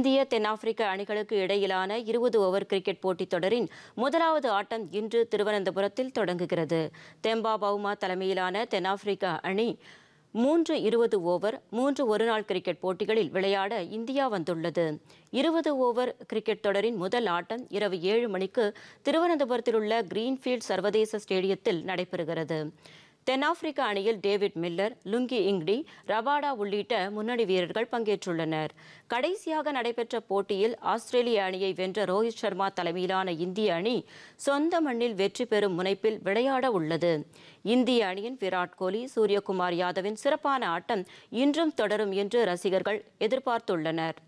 இந்திய தென்னாப்பிரிக்க அணிகளுக்கு இடையிலான இருபது ஓவர் கிரிக்கெட் போட்டித் தொடரின் முதலாவது ஆட்டம் இன்று திருவனந்தபுரத்தில் தொடங்குகிறது தெம்பா பவுமா தலைமையிலான தென்னாப்பிரிக்க அணி மூன்று இருபது ஓவர் மூன்று ஒருநாள் கிரிக்கெட் போட்டிகளில் விளையாட இந்தியா வந்துள்ளது இருபது ஓவர் கிரிக்கெட் தொடரின் முதல் ஆட்டம் இரவு ஏழு மணிக்கு திருவனந்தபுரத்தில் உள்ள கிரீன்ஃபீல்ட் சர்வதேச ஸ்டேடியத்தில் நடைபெறுகிறது தென்னாப்பிரிக்க அணியில் David Miller Lungi Ngidi Rabada உள்ளிட்ட முன்னணி வீரர்கள் பங்கேற்றுள்ளனர் கடைசியாக நடைபெற்ற போட்டியில் ஆஸ்திரேலிய அணியை வென்ற ரோஹித் சர்மா தலைமையிலான இந்திய அணி சொந்த மண்ணில் வெற்றி பெறும் முனைப்பில் விளையாட உள்ளது இந்திய அணியின் விராட் கோலி சூரியகுமார் யாதவின் சிறப்பான ஆட்டம் இன்றும் தொடரும் என்று ரசிகர்கள் எதிர்பார்த்துள்ளனர்